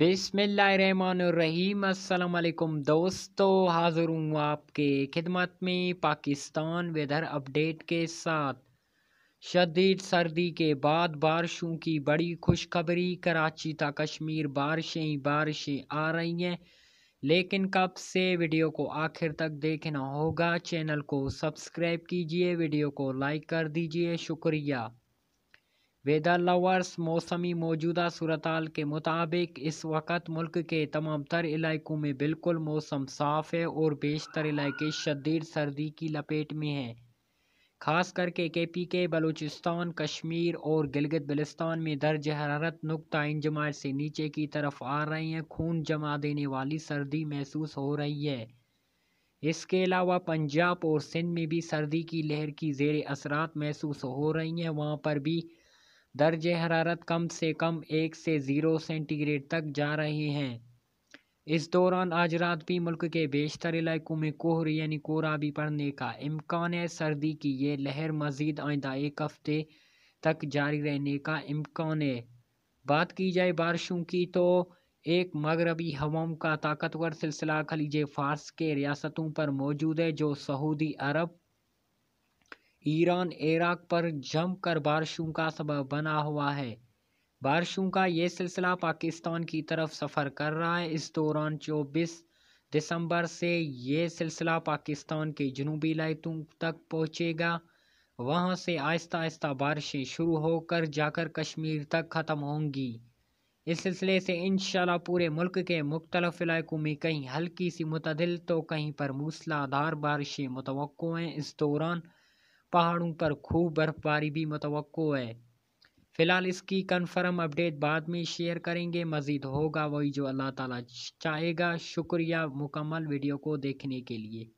बिसमीम अलकुम दोस्तों हाज़िर हूँ आपके खिदमत में पाकिस्तान वेदर अपडेट के साथ शदीद सर्दी के बाद बारिशों की बड़ी खुशखबरी कराची तक कश्मीर बारिशें ही बारिशें आ रही हैं लेकिन कब से वीडियो को आखिर तक देखना होगा चैनल को सब्सक्राइब कीजिए वीडियो को लाइक कर दीजिए शुक्रिया वेदर लवर्स मौसमी मौजूदा सूरताल के मुताबिक इस वक्त मुल्क के तमाम तर इलाकों में बिल्कुल मौसम साफ़ है और बेशतर इलाके शदीद सर्दी की लपेट में हैं खास करके के पी के बलूचिस्तान कश्मीर और गिलगित बलिस्तान में दर्ज हरारत नुकता इंजमार से नीचे की तरफ आ रही हैं खून जमा देने वाली सर्दी महसूस हो रही है इसके अलावा पंजाब और सिंध में भी सर्दी की लहर की जेर असरात महसूस हो रही हैं वहाँ पर भी दर्ज हरारत कम से कम एक से ज़ीरो सेंटीग्रेड तक जा रहे हैं इस दौरान आज रात भी मुल्क के बेशतर इलाकों में कोहरे यानी कोहरा भी पड़ने का इम्कान है सर्दी की ये लहर मजीद आइंदा एक हफ्ते तक जारी रहने का इम्कान है बात की जाए बारिशों की तो एक मगरबी हवाओं का ताकतवर सिलसिला खलीजे फारस के रियासतों पर मौजूद है जो सऊदी अरब ईरान इराक पर जमकर बारिशों का सबब बना हुआ है बारिशों का ये सिलसिला पाकिस्तान की तरफ सफ़र कर रहा है इस दौरान चौबीस दिसंबर से ये सिलसिला पाकिस्तान के जनूबी इलाकों तक पहुँचेगा वहाँ से आहिस्ता आहिस्ता बारिशें शुरू होकर जाकर कश्मीर तक ख़त्म होंगी इस सिलसिले से इन पूरे मुल्क के मुख्तलफ इलाकों में कहीं हल्की सी मतदल तो कहीं पर मूसलाधार बारिशें मुतव हैं इस दौरान पहाड़ों पर खूब बर्फबारी भी मुतव है फ़िलहाल इसकी कन्फर्म अपडेट बाद में शेयर करेंगे मज़ीद होगा वही जो अल्लाह ताला चाहेगा शुक्रिया मुकम्मल वीडियो को देखने के लिए